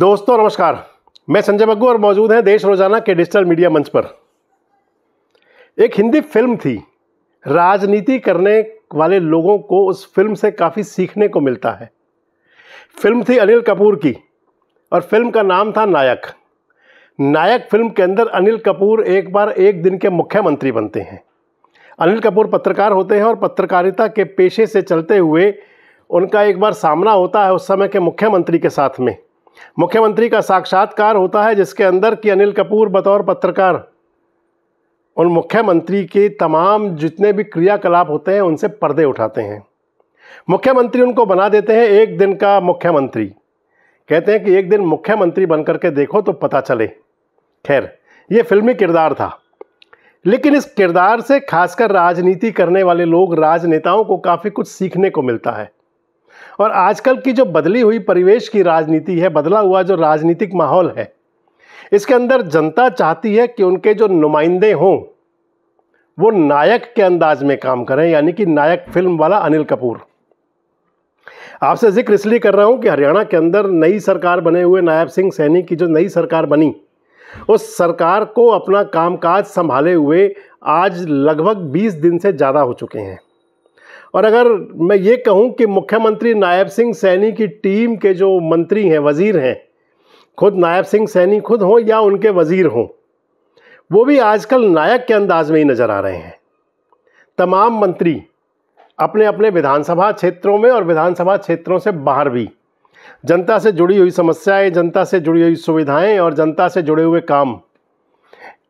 दोस्तों नमस्कार मैं संजय बग्गू और मौजूद हैं देश रोजाना के डिजिटल मीडिया मंच पर एक हिंदी फिल्म थी राजनीति करने वाले लोगों को उस फिल्म से काफ़ी सीखने को मिलता है फिल्म थी अनिल कपूर की और फिल्म का नाम था नायक नायक फिल्म के अंदर अनिल कपूर एक बार एक दिन के मुख्यमंत्री बनते हैं अनिल कपूर पत्रकार होते हैं और पत्रकारिता के पेशे से चलते हुए उनका एक बार सामना होता है उस समय के मुख्यमंत्री के साथ में मुख्यमंत्री का साक्षात्कार होता है जिसके अंदर कि अनिल कपूर बतौर पत्रकार उन मुख्यमंत्री के तमाम जितने भी क्रियाकलाप होते हैं उनसे पर्दे उठाते हैं मुख्यमंत्री उनको बना देते हैं एक दिन का मुख्यमंत्री कहते हैं कि एक दिन मुख्यमंत्री बन करके देखो तो पता चले खैर ये फिल्मी किरदार था लेकिन इस किरदार से खासकर राजनीति करने वाले लोग राजनेताओं को काफ़ी कुछ सीखने को मिलता है और आजकल की जो बदली हुई परिवेश की राजनीति है बदला हुआ जो राजनीतिक माहौल है इसके अंदर जनता चाहती है कि उनके जो नुमाइंदे हों वो नायक के अंदाज में काम करें यानी कि नायक फिल्म वाला अनिल कपूर आपसे जिक्र इसलिए कर रहा हूं कि हरियाणा के अंदर नई सरकार बने हुए नायब सिंह सैनी की जो नई सरकार बनी उस सरकार को अपना कामकाज संभाले हुए आज लगभग 20 दिन से ज़्यादा हो चुके हैं और अगर मैं ये कहूँ कि मुख्यमंत्री नायब सिंह सैनी की टीम के जो मंत्री हैं वज़ीर हैं खुद नायब सिंह सैनी खुद हों या उनके वज़ीर हों वो भी आजकल नायक के अंदाज में ही नज़र आ रहे हैं तमाम मंत्री अपने अपने विधानसभा क्षेत्रों में और विधानसभा क्षेत्रों से बाहर भी जनता से जुड़ी हुई समस्याएं जनता से जुड़ी हुई सुविधाएं और जनता से जुड़े हुए काम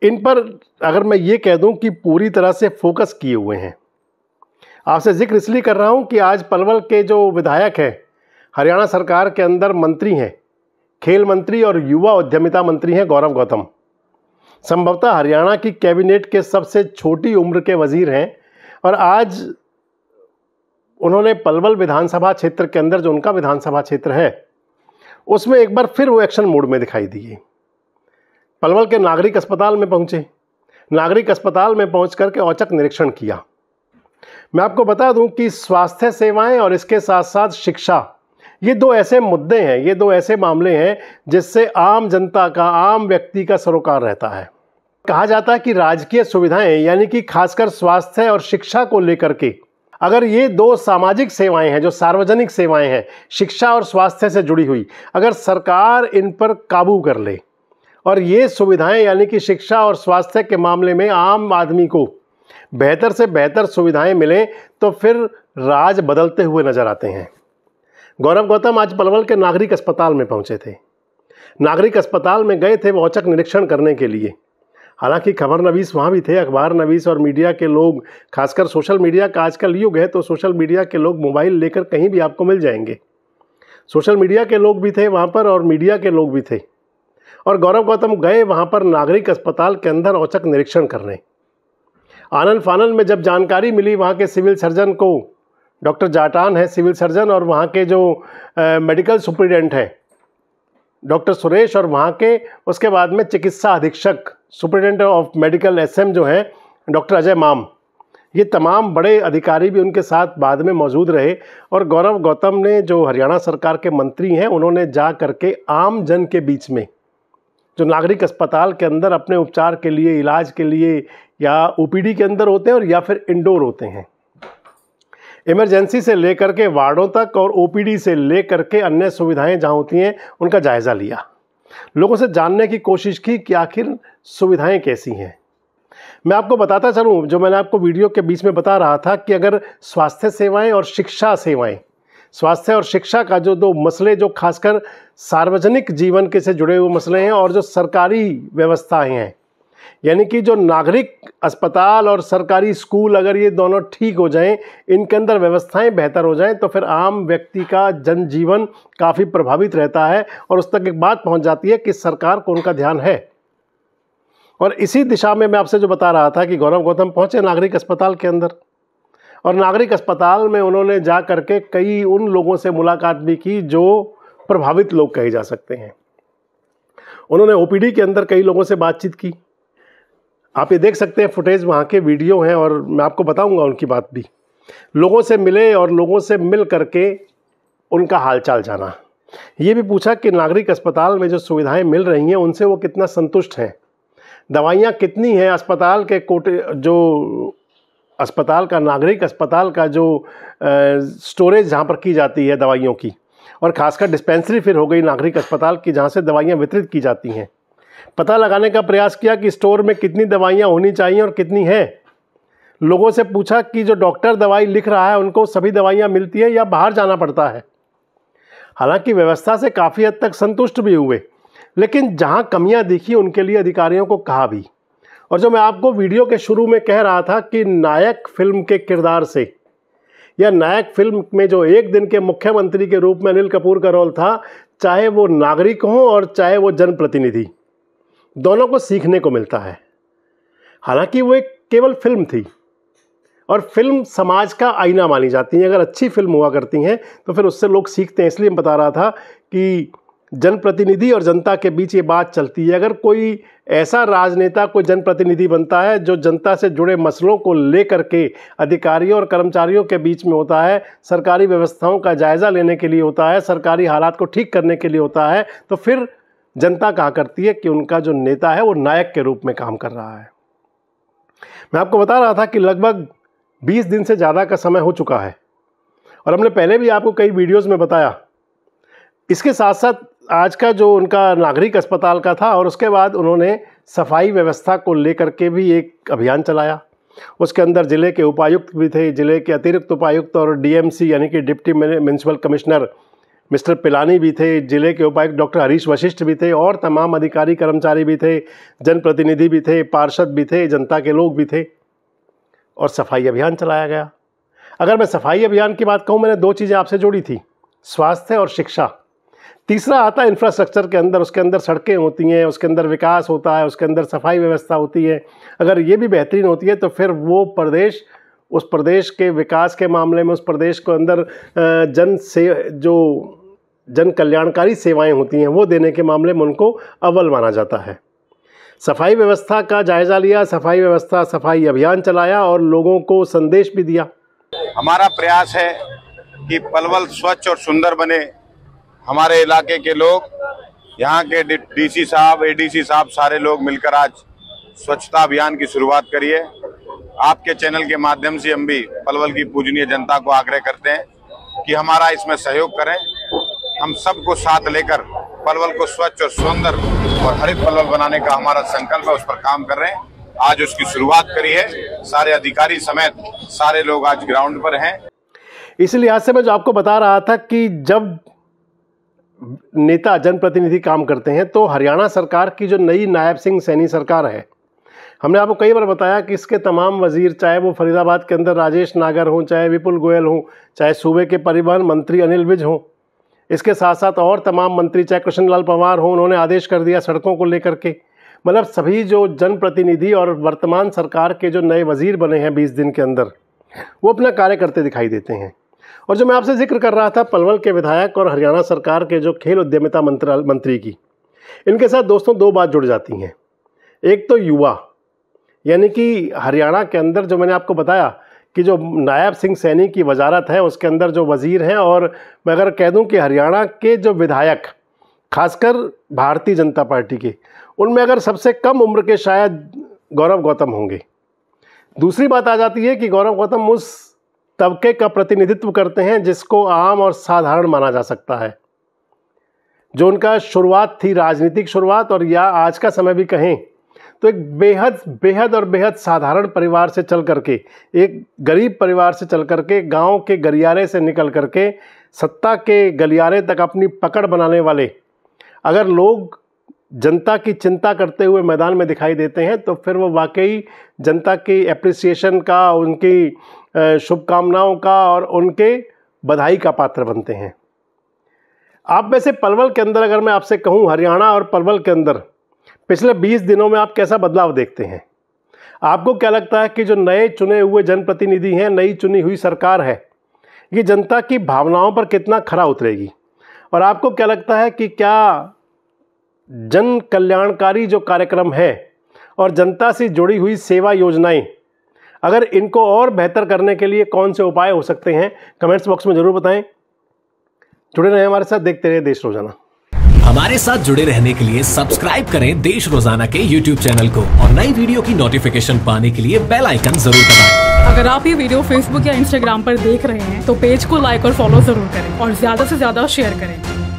इन पर अगर मैं ये कह दूं कि पूरी तरह से फोकस किए हुए हैं आपसे जिक्र इसलिए कर रहा हूँ कि आज पलवल के जो विधायक हैं हरियाणा सरकार के अंदर मंत्री हैं खेल मंत्री और युवा उद्यमिता मंत्री हैं गौरव गौतम संभवतः हरियाणा की कैबिनेट के सबसे छोटी उम्र के वजीर हैं और आज उन्होंने पलवल विधानसभा क्षेत्र के अंदर जो उनका विधानसभा क्षेत्र है उसमें एक बार फिर वो एक्शन मोड में दिखाई दिए पलवल के नागरिक अस्पताल में पहुंचे नागरिक अस्पताल में पहुंच करके औचक निरीक्षण किया मैं आपको बता दूं कि स्वास्थ्य सेवाएं और इसके साथ साथ शिक्षा ये दो ऐसे मुद्दे हैं ये दो ऐसे मामले हैं जिससे आम जनता का आम व्यक्ति का सरोकार रहता है कहा जाता है कि राजकीय सुविधाएं यानी कि खासकर स्वास्थ्य और शिक्षा को लेकर के अगर ये दो सामाजिक सेवाएं हैं जो सार्वजनिक सेवाएं हैं शिक्षा और स्वास्थ्य से जुड़ी हुई अगर सरकार इन पर काबू कर ले और ये सुविधाएं यानी कि शिक्षा और स्वास्थ्य के मामले में आम आदमी को बेहतर से बेहतर सुविधाएं मिलें तो फिर राज बदलते हुए नजर आते हैं गौरव गौतम आज पलवल के नागरिक अस्पताल में पहुंचे थे नागरिक अस्पताल में गए थे औचक निरीक्षण करने के लिए हालांकि खबर नवीस वहाँ भी थे अखबार नवीस और मीडिया के लोग खासकर सोशल मीडिया का आजकल युग है तो सोशल मीडिया के लोग मोबाइल लेकर कहीं भी आपको मिल जाएंगे सोशल मीडिया के लोग भी थे वहाँ पर और मीडिया के लोग भी थे और गौरव गौतम गए वहाँ पर नागरिक अस्पताल के अंदर औचक निरीक्षण करने आनंद फानंद में जब जानकारी मिली वहाँ के सिविल सर्जन को डॉक्टर जाटान है सिविल सर्जन और वहाँ के जो आ, मेडिकल सुप्रिटेंडेंट हैं डॉक्टर सुरेश और वहाँ के उसके बाद में चिकित्सा अधीक्षक सुप्रिटेंडेंट ऑफ मेडिकल एसएम जो हैं डॉक्टर अजय माम ये तमाम बड़े अधिकारी भी उनके साथ बाद में मौजूद रहे और गौरव गौतम ने जो हरियाणा सरकार के मंत्री हैं उन्होंने जा करके आम जन के बीच में जो नागरिक अस्पताल के अंदर अपने उपचार के लिए इलाज के लिए या ओ के अंदर होते हैं और या फिर इंडोर होते हैं इमरजेंसी से लेकर के वार्डों तक और ओ से लेकर के अन्य सुविधाएं जहां होती हैं उनका जायज़ा लिया लोगों से जानने की कोशिश की कि आखिर सुविधाएं कैसी हैं मैं आपको बताता चलूँ जो मैंने आपको वीडियो के बीच में बता रहा था कि अगर स्वास्थ्य सेवाएं और शिक्षा सेवाएं स्वास्थ्य और शिक्षा का जो दो मसले जो खासकर सार्वजनिक जीवन के से जुड़े हुए मसले हैं और जो सरकारी व्यवस्थाएं हैं यानी कि जो नागरिक अस्पताल और सरकारी स्कूल अगर ये दोनों ठीक हो जाएं इनके अंदर व्यवस्थाएं बेहतर हो जाएं तो फिर आम व्यक्ति का जनजीवन काफ़ी प्रभावित रहता है और उस तक एक बात पहुंच जाती है कि सरकार को उनका ध्यान है और इसी दिशा में मैं आपसे जो बता रहा था कि गौरव गौतम पहुंचे नागरिक अस्पताल के अंदर और नागरिक अस्पताल में उन्होंने जा कर के कई उन लोगों से मुलाकात भी की जो प्रभावित लोग कहे जा सकते हैं उन्होंने ओपीडी के अंदर कई लोगों से बातचीत की आप ये देख सकते हैं फुटेज वहाँ के वीडियो हैं और मैं आपको बताऊंगा उनकी बात भी लोगों से मिले और लोगों से मिल करके उनका हालचाल जाना ये भी पूछा कि नागरिक अस्पताल में जो सुविधाएं मिल रही हैं उनसे वो कितना संतुष्ट हैं दवाइयाँ कितनी हैं अस्पताल के कोटे जो अस्पताल का नागरिक अस्पताल का जो स्टोरेज जहाँ पर की जाती है दवाइयों की और खासकर डिस्पेंसरी फिर हो गई नागरिक अस्पताल की जहाँ से दवाइयाँ वितरित की जाती हैं पता लगाने का प्रयास किया कि स्टोर में कितनी दवाइयाँ होनी चाहिए और कितनी हैं लोगों से पूछा कि जो डॉक्टर दवाई लिख रहा है उनको सभी दवाइयाँ मिलती हैं या बाहर जाना पड़ता है हालांकि व्यवस्था से काफ़ी हद तक संतुष्ट भी हुए लेकिन जहाँ कमियाँ दिखी उनके लिए अधिकारियों को कहा भी और जो मैं आपको वीडियो के शुरू में कह रहा था कि नायक फिल्म के किरदार से या नायक फिल्म में जो एक दिन के मुख्यमंत्री के रूप में अनिल कपूर का रोल था चाहे वो नागरिक हो और चाहे वो जनप्रतिनिधि दोनों को सीखने को मिलता है हालांकि वो एक केवल फिल्म थी और फिल्म समाज का आईना मानी जाती है अगर अच्छी फिल्म हुआ करती हैं तो फिर उससे लोग सीखते हैं इसलिए मैं बता रहा था कि जनप्रतिनिधि और जनता के बीच ये बात चलती है अगर कोई ऐसा राजनेता कोई जनप्रतिनिधि बनता है जो जनता से जुड़े मसलों को लेकर के अधिकारियों और कर्मचारियों के बीच में होता है सरकारी व्यवस्थाओं का जायज़ा लेने के लिए होता है सरकारी हालात को ठीक करने के लिए होता है तो फिर जनता कहा करती है कि उनका जो नेता है वो नायक के रूप में काम कर रहा है मैं आपको बता रहा था कि लगभग 20 दिन से ज़्यादा का समय हो चुका है और हमने पहले भी आपको कई वीडियोस में बताया इसके साथ साथ आज का जो उनका नागरिक अस्पताल का था और उसके बाद उन्होंने सफाई व्यवस्था को लेकर के भी एक अभियान चलाया उसके अंदर ज़िले के उपायुक्त भी थे ज़िले के अतिरिक्त उपायुक्त और डीएमसी यानी कि deputy municipal commissioner mister Pilani भी थे जिले के उपायुक्त डॉक्टर हरीश वशिष्ठ भी थे और तमाम अधिकारी कर्मचारी भी थे जनप्रतिनिधि भी थे पार्षद भी थे जनता के लोग भी थे और सफाई अभियान चलाया गया अगर मैं सफाई अभियान की बात कहूँ मैंने दो चीज़ें आपसे जोड़ी थी स्वास्थ्य और शिक्षा तीसरा आता है इंफ्रास्ट्रक्चर के अंदर उसके अंदर सड़कें होती हैं उसके अंदर विकास होता है उसके अंदर सफाई व्यवस्था होती है अगर ये भी बेहतरीन होती है तो फिर वो प्रदेश उस प्रदेश के विकास के मामले में उस प्रदेश को अंदर जन से जो जन कल्याणकारी सेवाएं होती हैं वो देने के मामले में उनको अव्वल माना जाता है सफाई व्यवस्था का जायज़ा लिया सफाई व्यवस्था सफाई अभियान चलाया और लोगों को संदेश भी दिया हमारा प्रयास है कि पलवल स्वच्छ और सुंदर बने हमारे इलाके के लोग यहाँ के डीसी साहब एडीसी साहब सारे लोग मिलकर आज स्वच्छता अभियान की शुरुआत करिए आपके चैनल के माध्यम से हम भी पलवल की पूजनीय जनता को आग्रह करते हैं कि हमारा इसमें सहयोग करें हम सबको साथ लेकर पलवल को स्वच्छ और सुंदर और हरित पलवल बनाने का हमारा संकल्प है उस पर काम कर रहे हैं आज उसकी शुरुआत करी है सारे अधिकारी समेत सारे लोग आज ग्राउंड पर हैं इसलिए आज से मैं जो आपको बता रहा था कि जब नेता जनप्रतिनिधि काम करते हैं तो हरियाणा सरकार की जो नई नायब सिंह सैनी सरकार है हमने आपको कई बार बताया कि इसके तमाम वजीर चाहे वो फरीदाबाद के अंदर राजेश नागर हों चाहे विपुल गोयल हों चाहे सूबे के परिवहन मंत्री अनिल विज हों इसके साथ साथ और तमाम मंत्री चाहे कृष्ण लाल पवार हों उन्होंने आदेश कर दिया सड़कों को लेकर के मतलब सभी जो जनप्रतिनिधि और वर्तमान सरकार के जो नए वजीर बने हैं बीस दिन के अंदर वो अपना कार्य करते दिखाई देते हैं और जो मैं आपसे जिक्र कर रहा था पलवल के विधायक और हरियाणा सरकार के जो खेल उद्यमिता मंत्रालय मंत्री की इनके साथ दोस्तों दो बात जुड़ जाती हैं एक तो युवा यानी कि हरियाणा के अंदर जो मैंने आपको बताया कि जो नायब सिंह सैनी की वजारत है उसके अंदर जो वज़ीर हैं और मैं अगर कह दूं कि हरियाणा के जो विधायक खासकर भारतीय जनता पार्टी के उनमें अगर सबसे कम उम्र के शायद गौरव गौतम होंगे दूसरी बात आ जाती है कि गौरव गौतम उस तबके का प्रतिनिधित्व करते हैं जिसको आम और साधारण माना जा सकता है जो उनका शुरुआत थी राजनीतिक शुरुआत और या आज का समय भी कहें तो एक बेहद बेहद और बेहद साधारण परिवार से चल करके एक गरीब परिवार से चल करके गांव के गलियारे से निकल करके सत्ता के गलियारे तक अपनी पकड़ बनाने वाले अगर लोग जनता की चिंता करते हुए मैदान में दिखाई देते हैं तो फिर वो वाकई जनता की एप्रिसिएशन का उनकी शुभकामनाओं का और उनके बधाई का पात्र बनते हैं आप में से पलवल के अंदर अगर मैं आपसे कहूँ हरियाणा और पलवल के अंदर पिछले 20 दिनों में आप कैसा बदलाव देखते हैं आपको क्या लगता है कि जो नए चुने हुए जनप्रतिनिधि हैं नई चुनी हुई सरकार है ये जनता की भावनाओं पर कितना खरा उतरेगी और आपको क्या लगता है कि क्या जन कल्याणकारी जो कार्यक्रम है और जनता से जुड़ी हुई सेवा योजनाएं अगर इनको और बेहतर करने के लिए कौन से उपाय हो सकते हैं कमेंट्स बॉक्स में ज़रूर बताएं जुड़े रहें हमारे साथ देखते रहे देश रोजाना हमारे साथ जुड़े रहने के लिए सब्सक्राइब करें देश रोजाना के यूट्यूब चैनल को और नई वीडियो की नोटिफिकेशन पाने के लिए बेल आइकन जरूर दबाएं। अगर आप ये वीडियो फेसबुक या इंस्टाग्राम पर देख रहे हैं तो पेज को लाइक और फॉलो जरूर करें और ज्यादा से ज्यादा शेयर करें